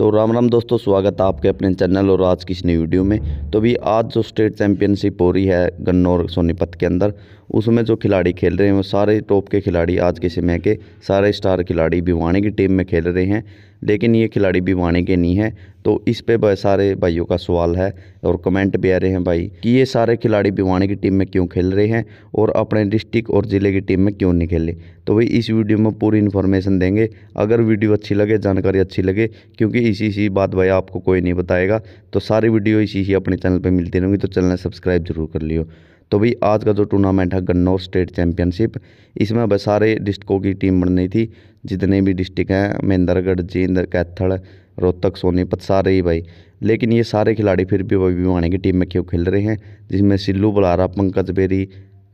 तो राम राम दोस्तों स्वागत है आपके अपने चैनल और आज की इस नई वीडियो में तो भी आज जो स्टेट चैंपियनशिप हो रही है गन्नौर सोनीपत के अंदर उसमें जो खिलाड़ी खेल रहे हैं वो सारे टॉप के खिलाड़ी आज के समय के सारे स्टार खिलाड़ी भिवानी की टीम में खेल रहे हैं लेकिन ये खिलाड़ी माने के नहीं है तो इस पे सारे भाइयों का सवाल है और कमेंट भी आ रहे हैं भाई कि ये सारे खिलाड़ी भिवाणी की टीम में क्यों खेल रहे हैं और अपने डिस्ट्रिक्ट और ज़िले की टीम में क्यों नहीं खेले तो भाई इस वीडियो में पूरी इन्फॉर्मेशन देंगे अगर वीडियो अच्छी लगे जानकारी अच्छी लगे क्योंकि इसी इसी बात भाई आपको कोई नहीं बताएगा तो सारी वीडियो इसी ही अपने चैनल पर मिलती रहेंगी तो चैनल सब्सक्राइब जरूर कर लियो तो भाई आज का जो टूर्नामेंट है गन्नौर स्टेट चैम्पियनशिप इसमें बस सारे डिस्ट्रिक्टों की टीम बननी थी जितने भी डिस्ट्रिक्ट हैं महेंद्रगढ़ जींद कैथड़ रोहतक सोनीपत सारे ही भाई लेकिन ये सारे खिलाड़ी फिर भी भिवानी की टीम में क्यों खेल रहे हैं जिसमें सिल्लू बुलारा पंकज बेरी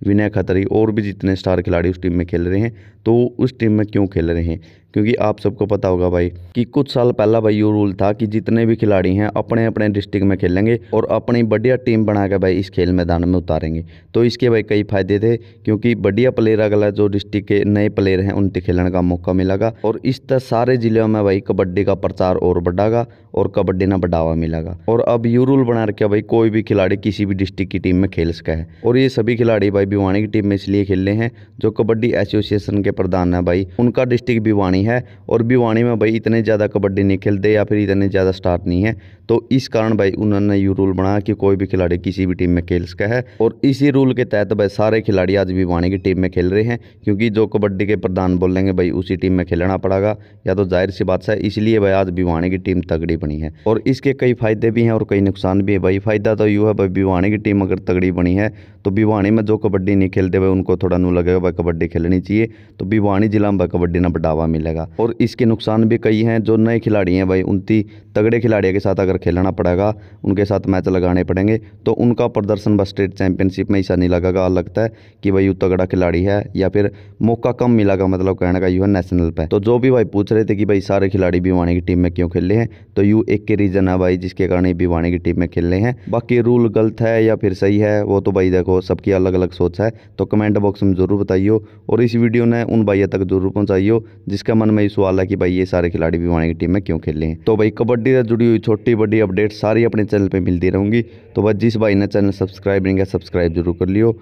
विनय खतरी और भी जितने स्टार खिलाड़ी उस टीम में खेल रहे हैं तो उस टीम में क्यों खेल रहे हैं क्योंकि आप सबको पता होगा भाई कि कुछ साल पहला भाई यू रूल था कि जितने भी खिलाड़ी हैं अपने अपने डिस्ट्रिक्ट में खेलेंगे और अपनी बढ़िया टीम बनाकर भाई इस खेल मैदान में उतारेंगे तो इसके भाई कई फ़ायदे थे क्योंकि बढ़िया प्लेयर अगला जो डिस्ट्रिक्ट के नए प्लेयर हैं उनके खेलने का मौका मिलेगा और इस तरह सारे ज़िलों में भाई कबड्डी का प्रचार और बढ़ागा और कबड्डी ना बढ़ावा मिलेगा और अब यू रूल बना रखे भाई कोई भी खिलाड़ी किसी भी डिस्ट्रिक्ट की टीम में खेल सका है और ये सभी खिलाड़ी भाई भिवानी की टीम में इसलिए खेल रहे हैं जो कबड्डी एसोसिएशन के प्रधान हैं भाई उनका डिस्ट्रिक्ट भिवानी है और भिवानी में भाई इतने ज़्यादा कबड्डी नहीं खेलते या फिर इतने ज़्यादा स्टार नहीं है तो इस कारण भाई उन्होंने यू रूल बनाया कि कोई भी खिलाड़ी किसी भी टीम में खेल सका है और इसी रूल के तहत भाई सारे खिलाड़ी आज भिवानी की टीम में खेल रहे हैं क्योंकि जो कबड्डी के प्रधान बोलेंगे भाई उसी टीम में खेलना पड़ेगा या तो जाहिर सी बात है इसलिए भाई आज भिवानी की टीम तगड़ी बनी है और इसके कई फ़ायदे भी हैं और कई नुकसान भी तो है भाई फ़ायदा तो यूँ है भाई भिवानी की टीम अगर तगड़ी बनी है तो भिवानी में जो कबड्डी नहीं खेलते भाई उनको थोड़ा नू लगेगा भाई कबड्डी खेलनी चाहिए तो भिवानी जिला में भाई कबड्डी ना बढ़ावा मिलेगा जाएगा और इसके नुकसान भी कई हैं जो नए खिलाड़ी हैं भाई उनती तगड़े खिलाड़ियों के साथ अगर खेलना पड़ेगा उनके साथ मैच लगाने पड़ेंगे तो उनका प्रदर्शन बस स्टेट चैंपियनशिप में ऐसा नहीं लगेगा लगता है कि भाई वो तगड़ा खिलाड़ी है या फिर मौका कम मिलेगा मतलब कहने का यू है नेशनल पर तो जो भी भाई पूछ रहे थे कि भाई सारे खिलाड़ी भिवानी की टीम में क्यों खेल हैं तो यू एक के रीज़न है भाई जिसके कारण ये भिवानी की टीम में खेल रहे हैं बाकी रूल गलत है या फिर सही है वो तो भाई देखो सबकी अलग अलग सोच है तो कमेंट बॉक्स में ज़रूर बताइए और इस वीडियो ने उन भाइयों तक जरूर पहुंचाइयो जिसका मन में ये सवाल है कि भाई ये सारे खिलाड़ी वहाँ की टीम में क्यों खेले हैं तो भाई कबड्डी से जुड़ी हुई छोटी बड़ी अपडेट सारी अपने चैनल पर मिलती रहूँगी तो बस जिस भाई ने चैनल सब्सक्राइब नहीं किया सब्सक्राइब जरूर कर लियो